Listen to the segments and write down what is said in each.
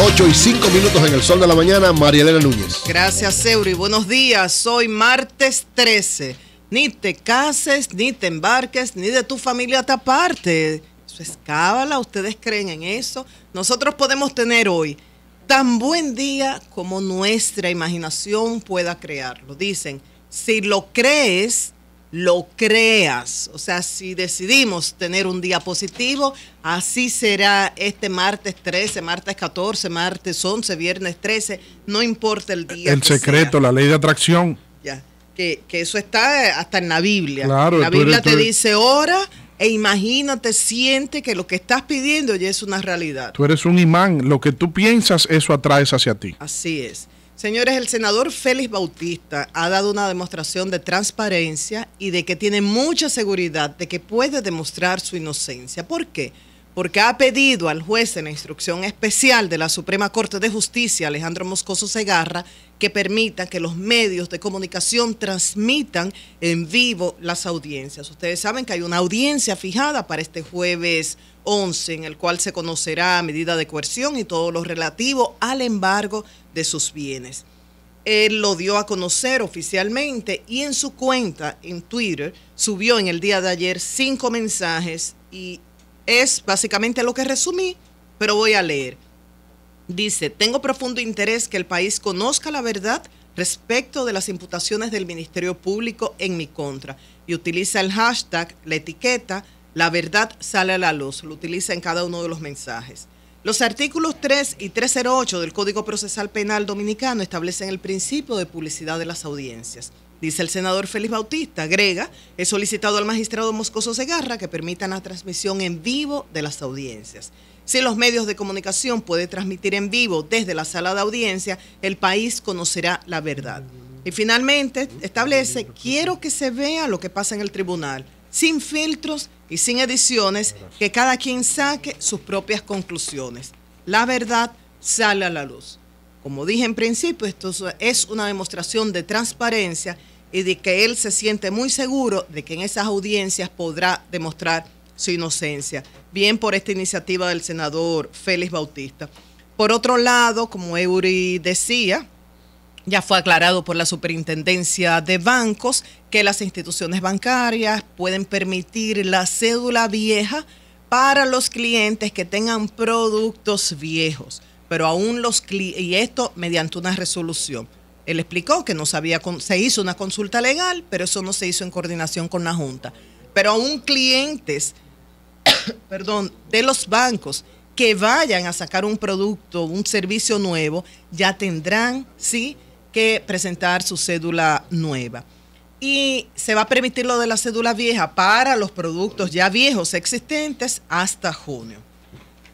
8 y 5 minutos en el sol de la mañana, María Elena Núñez. Gracias, Eury. Buenos días. Hoy martes 13. Ni te cases, ni te embarques, ni de tu familia te aparte. Eso es cábala. ¿Ustedes creen en eso? Nosotros podemos tener hoy tan buen día como nuestra imaginación pueda crearlo. Dicen, si lo crees, lo creas. O sea, si decidimos tener un día positivo, así será este martes 13, martes 14, martes 11, viernes 13, no importa el día. El secreto, la ley de atracción. Ya, que, eso está hasta en la Biblia. la Biblia te dice ora e imagínate, siente que lo que estás pidiendo ya es una realidad. Tú eres un imán, lo que tú piensas, eso atraes hacia ti. Así es. Señores, el senador Félix Bautista ha dado una demostración de transparencia y de que tiene mucha seguridad de que puede demostrar su inocencia. ¿Por qué? porque ha pedido al juez en la instrucción especial de la Suprema Corte de Justicia, Alejandro Moscoso Segarra, que permita que los medios de comunicación transmitan en vivo las audiencias. Ustedes saben que hay una audiencia fijada para este jueves 11, en el cual se conocerá medida de coerción y todo lo relativo al embargo de sus bienes. Él lo dio a conocer oficialmente y en su cuenta en Twitter subió en el día de ayer cinco mensajes y es básicamente lo que resumí, pero voy a leer. Dice, tengo profundo interés que el país conozca la verdad respecto de las imputaciones del Ministerio Público en mi contra y utiliza el hashtag, la etiqueta, la verdad sale a la luz, lo utiliza en cada uno de los mensajes. Los artículos 3 y 308 del Código Procesal Penal Dominicano establecen el principio de publicidad de las audiencias. Dice el senador Félix Bautista, agrega, he solicitado al magistrado Moscoso Segarra que permita la transmisión en vivo de las audiencias. Si los medios de comunicación pueden transmitir en vivo desde la sala de audiencia, el país conocerá la verdad. Y finalmente establece, quiero que se vea lo que pasa en el tribunal, sin filtros y sin ediciones, que cada quien saque sus propias conclusiones. La verdad sale a la luz. Como dije en principio, esto es una demostración de transparencia y de que él se siente muy seguro de que en esas audiencias podrá demostrar su inocencia, bien por esta iniciativa del senador Félix Bautista. Por otro lado, como Eury decía, ya fue aclarado por la Superintendencia de Bancos que las instituciones bancarias pueden permitir la cédula vieja para los clientes que tengan productos viejos pero aún los y esto mediante una resolución. Él explicó que no sabía, se hizo una consulta legal, pero eso no se hizo en coordinación con la Junta. Pero aún clientes, perdón, de los bancos que vayan a sacar un producto, un servicio nuevo, ya tendrán, sí, que presentar su cédula nueva. Y se va a permitir lo de la cédula vieja para los productos ya viejos existentes hasta junio.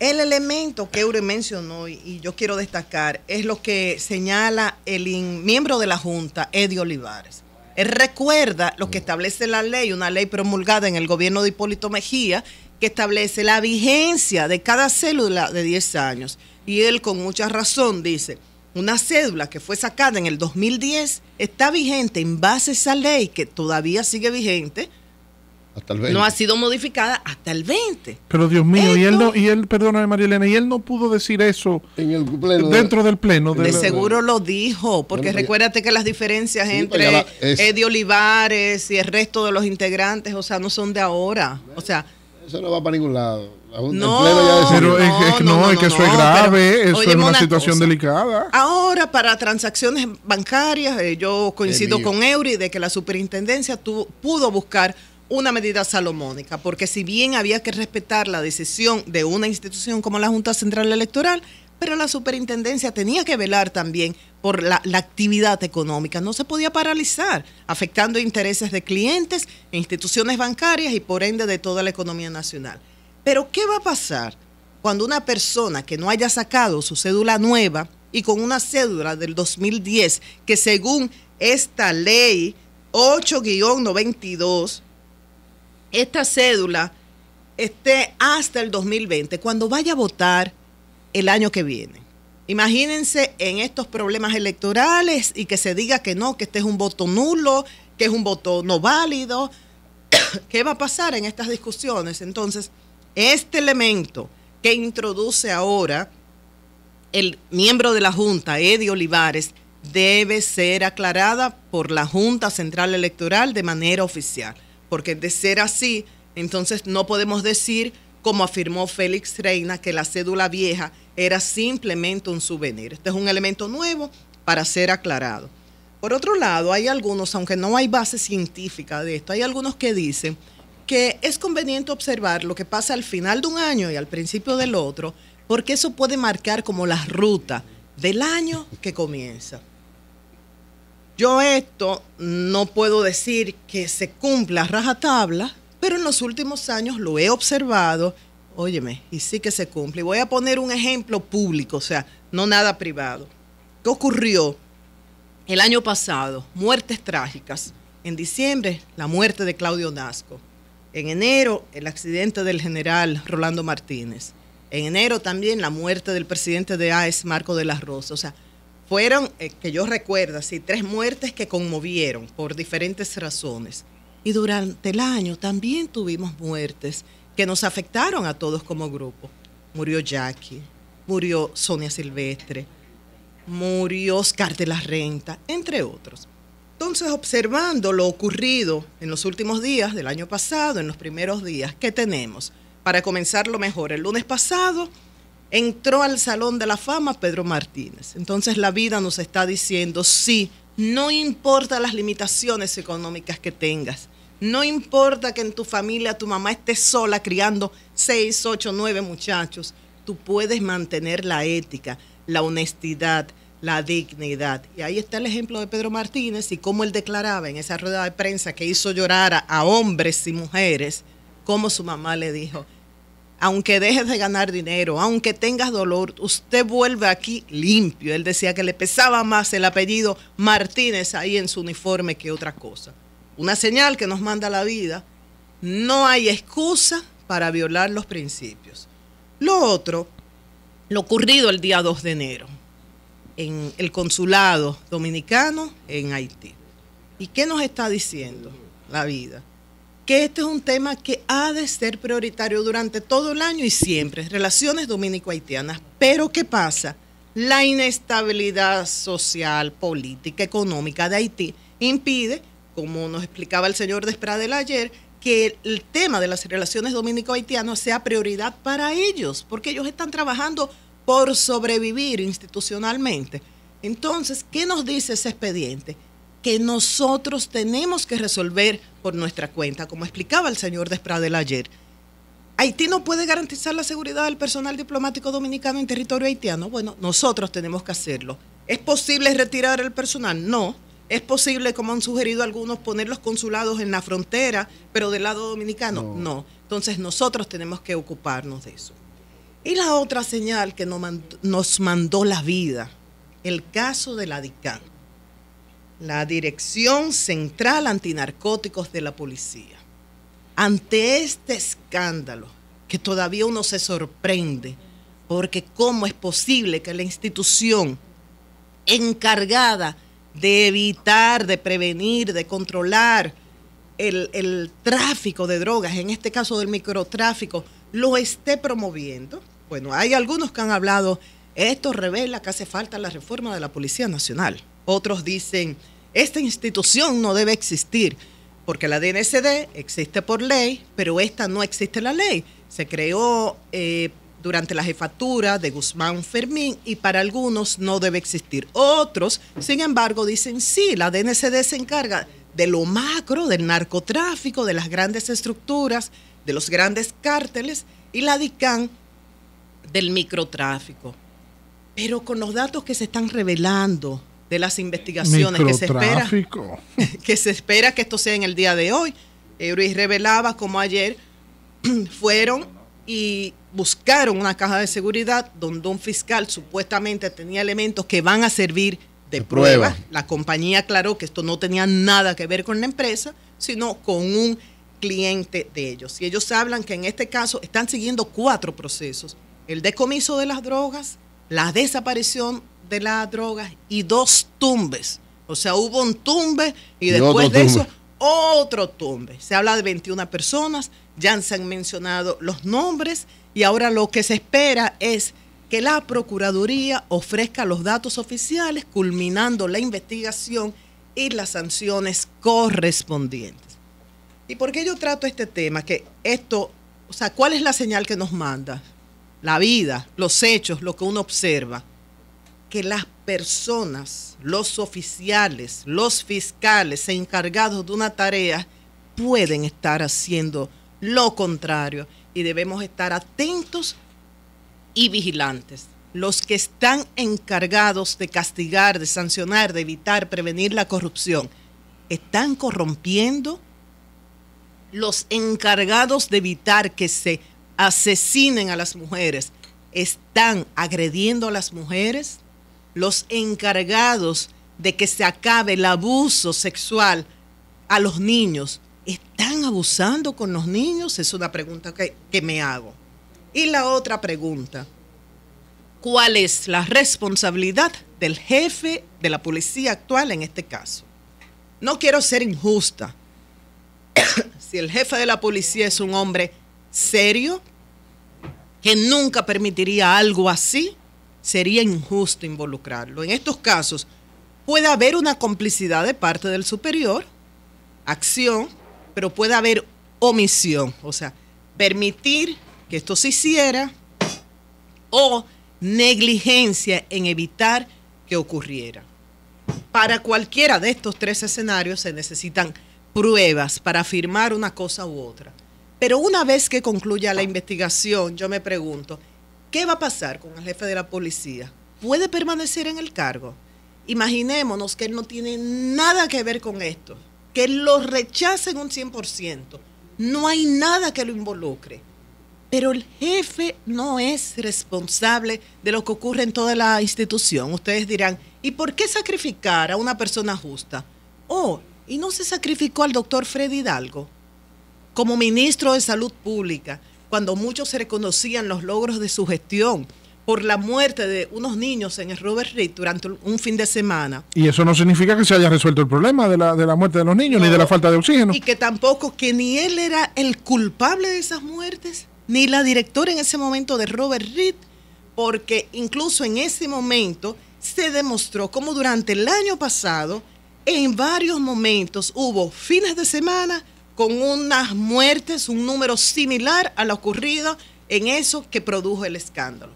El elemento que Eure mencionó y yo quiero destacar es lo que señala el miembro de la Junta, Eddie Olivares. Él recuerda lo que establece la ley, una ley promulgada en el gobierno de Hipólito Mejía, que establece la vigencia de cada célula de 10 años. Y él con mucha razón dice, una cédula que fue sacada en el 2010 está vigente en base a esa ley que todavía sigue vigente, hasta No ha sido modificada hasta el 20. Pero Dios mío, y él no, y él, perdóname María Elena, y él no pudo decir eso dentro del pleno. De, seguro lo dijo, porque recuérdate que las diferencias entre Eddie Olivares y el resto de los integrantes, o sea, no son de ahora. O sea, eso no va para ningún lado. No, no, es, no, que eso es grave, eso es una, situación delicada. Ahora, para transacciones bancarias, eh, yo coincido con Eury de que la superintendencia pudo buscar una medida salomónica, porque si bien había que respetar la decisión de una institución como la Junta Central Electoral, pero la superintendencia tenía que velar también por la, actividad económica. No se podía paralizar, afectando intereses de clientes, e instituciones bancarias y por ende de toda la economía nacional. Pero ¿qué va a pasar cuando una persona que no haya sacado su cédula nueva y con una cédula del 2010 que según esta ley 8-92 esta cédula esté hasta el 2020, cuando vaya a votar el año que viene. Imagínense en estos problemas electorales y que se diga que no, que este es un voto nulo, que es un voto no válido. ¿Qué va a pasar en estas discusiones? Entonces, este elemento que introduce ahora el miembro de la Junta, Eddie Olivares, debe ser aclarada por la Junta Central Electoral de manera oficial porque de ser así, entonces no podemos decir, como afirmó Félix Reina, que la cédula vieja era simplemente un souvenir. Este es un elemento nuevo para ser aclarado. Por otro lado, hay algunos, aunque no hay base científica de esto, hay algunos que dicen que es conveniente observar lo que pasa al final de un año y al principio del otro, porque eso puede marcar como la ruta del año que comienza. Yo esto no puedo decir que se cumpla rajatabla, pero en los últimos años lo he observado, óyeme, y sí que se cumple. Y voy a poner un ejemplo público, o sea, no nada privado. ¿Qué ocurrió el año pasado? Muertes trágicas. En diciembre, la muerte de Claudio Nasco. En enero, el accidente del general Rolando Martínez. En enero también la muerte del presidente de AES, Marco de las Rosas. O sea, fueron, eh, que yo recuerdo, así, tres muertes que conmovieron por diferentes razones. Y durante el año también tuvimos muertes que nos afectaron a todos como grupo. Murió Jackie, murió Sonia Silvestre, murió Oscar de la Renta, entre otros. Entonces, observando lo ocurrido en los últimos días del año pasado, en los primeros días, ¿qué tenemos? Para comenzar lo mejor, el lunes pasado entró al Salón de la Fama Pedro Martínez. Entonces la vida nos está diciendo, sí, no importa las limitaciones económicas que tengas, no importa que en tu familia tu mamá esté sola criando seis, ocho, nueve muchachos, tú puedes mantener la ética, la honestidad, la dignidad. Y ahí está el ejemplo de Pedro Martínez y cómo él declaraba en esa rueda de prensa que hizo llorar a, hombres y mujeres, cómo su mamá le dijo, aunque dejes de ganar dinero, aunque tengas dolor, usted vuelve aquí limpio. Él decía que le pesaba más el apellido Martínez ahí en su uniforme que otra cosa. Una señal que nos manda la vida. No hay excusa para violar los principios. Lo otro, lo ocurrido el día 2 de enero en el consulado dominicano en Haití. ¿Y qué nos está diciendo la vida? que este es un tema que ha de ser prioritario durante todo el año y siempre, relaciones dominico-haitianas. Pero ¿qué pasa? La inestabilidad social, política, económica de Haití impide, como nos explicaba el señor Despradel ayer, que el tema de las relaciones dominico-haitianas sea prioridad para ellos, porque ellos están trabajando por sobrevivir institucionalmente. Entonces, ¿qué nos dice ese expediente? que nosotros tenemos que resolver por nuestra cuenta, como explicaba el señor Despradel ayer. Haití no puede garantizar la seguridad del personal diplomático dominicano en territorio haitiano. Bueno, nosotros tenemos que hacerlo. ¿Es posible retirar el personal? No. ¿Es posible, como han sugerido algunos, poner los consulados en la frontera, pero del lado dominicano? No. Entonces nosotros tenemos que ocuparnos de eso. Y la otra señal que nos mandó, la vida, el caso de la DICAN la Dirección Central Antinarcóticos de la Policía, ante este escándalo, que todavía uno se sorprende, porque cómo es posible que la institución encargada de evitar, de prevenir, de controlar el, tráfico de drogas, en este caso del microtráfico, lo esté promoviendo. Bueno, hay algunos que han hablado esto revela que hace falta la reforma de la Policía Nacional. Otros dicen, esta institución no debe existir, porque la DNCD existe por ley, pero esta no existe la ley. Se creó eh, durante la jefatura de Guzmán Fermín y para algunos no debe existir. Otros, sin embargo, dicen, sí, la DNCD se encarga de lo macro, del narcotráfico, de las grandes estructuras, de los grandes cárteles y la DICAN del microtráfico. Pero con los datos que se están revelando de las investigaciones que se espera que se espera que esto sea en el día de hoy, Euris eh, revelaba como ayer fueron y buscaron una caja de seguridad donde un fiscal supuestamente tenía elementos que van a servir de, prueba. La compañía aclaró que esto no tenía nada que ver con la empresa, sino con un cliente de ellos. Y ellos hablan que en este caso están siguiendo cuatro procesos. El decomiso de las drogas, la desaparición de las drogas y dos tumbes. O sea, hubo un tumbe y, después de eso otro tumbe. Se habla de 21 personas, ya se han mencionado los nombres y ahora lo que se espera es que la Procuraduría ofrezca los datos oficiales, culminando la investigación y las sanciones correspondientes. ¿Y por qué yo trato este tema? Que esto, o sea, ¿cuál es la señal que nos manda? la vida, los hechos, lo que uno observa, que las personas, los oficiales, los fiscales encargados de una tarea pueden estar haciendo lo contrario y debemos estar atentos y vigilantes. Los que están encargados de castigar, de sancionar, de evitar, prevenir la corrupción, están corrompiendo. Los encargados de evitar que se asesinen a las mujeres, están agrediendo a las mujeres, los encargados de que se acabe el abuso sexual a los niños, ¿están abusando con los niños? Es una pregunta que, que me hago. Y la otra pregunta, ¿cuál es la responsabilidad del jefe de la policía actual en este caso? No quiero ser injusta. si el jefe de la policía es un hombre serio que nunca permitiría algo así, sería injusto involucrarlo. En estos casos puede haber una complicidad de parte del superior, acción, pero puede haber omisión, o sea, permitir que esto se hiciera o negligencia en evitar que ocurriera. Para cualquiera de estos tres escenarios se necesitan pruebas para afirmar una cosa u otra. Pero una vez que concluya la investigación, yo me pregunto, ¿qué va a pasar con el jefe de la policía? ¿Puede permanecer en el cargo? Imaginémonos que él no tiene nada que ver con esto, que lo rechacen un 100%, no hay nada que lo involucre. Pero el jefe no es responsable de lo que ocurre en toda la institución. Ustedes dirán, ¿y por qué sacrificar a una persona justa? Oh, y no se sacrificó al doctor Freddy Hidalgo como ministro de Salud Pública, cuando muchos se reconocían los logros de su gestión por la muerte de unos niños en el Robert Reed durante un fin de semana. Y eso no significa que se haya resuelto el problema de la, muerte de los niños, ni de la falta de oxígeno. Y que tampoco, que ni él era el culpable de esas muertes, ni la directora en ese momento de Robert Reed, porque incluso en ese momento se demostró como durante el año pasado, en varios momentos hubo fines de semana con unas muertes, un número similar a lo ocurrida en eso que produjo el escándalo.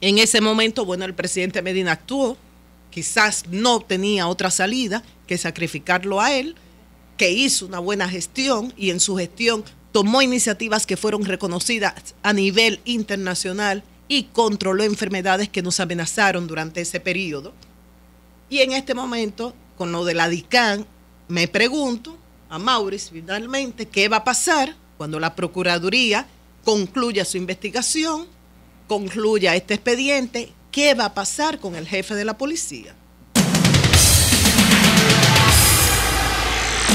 En ese momento, bueno, el presidente Medina actuó, quizás no tenía otra salida que sacrificarlo a él, que hizo una buena gestión y en su gestión tomó iniciativas que fueron reconocidas a nivel internacional y controló enfermedades que nos amenazaron durante ese periodo. Y en este momento, con lo de la DICAN, me pregunto a Maurice finalmente qué va a pasar cuando la Procuraduría concluya su investigación, concluya este expediente, qué va a pasar con el jefe de la policía.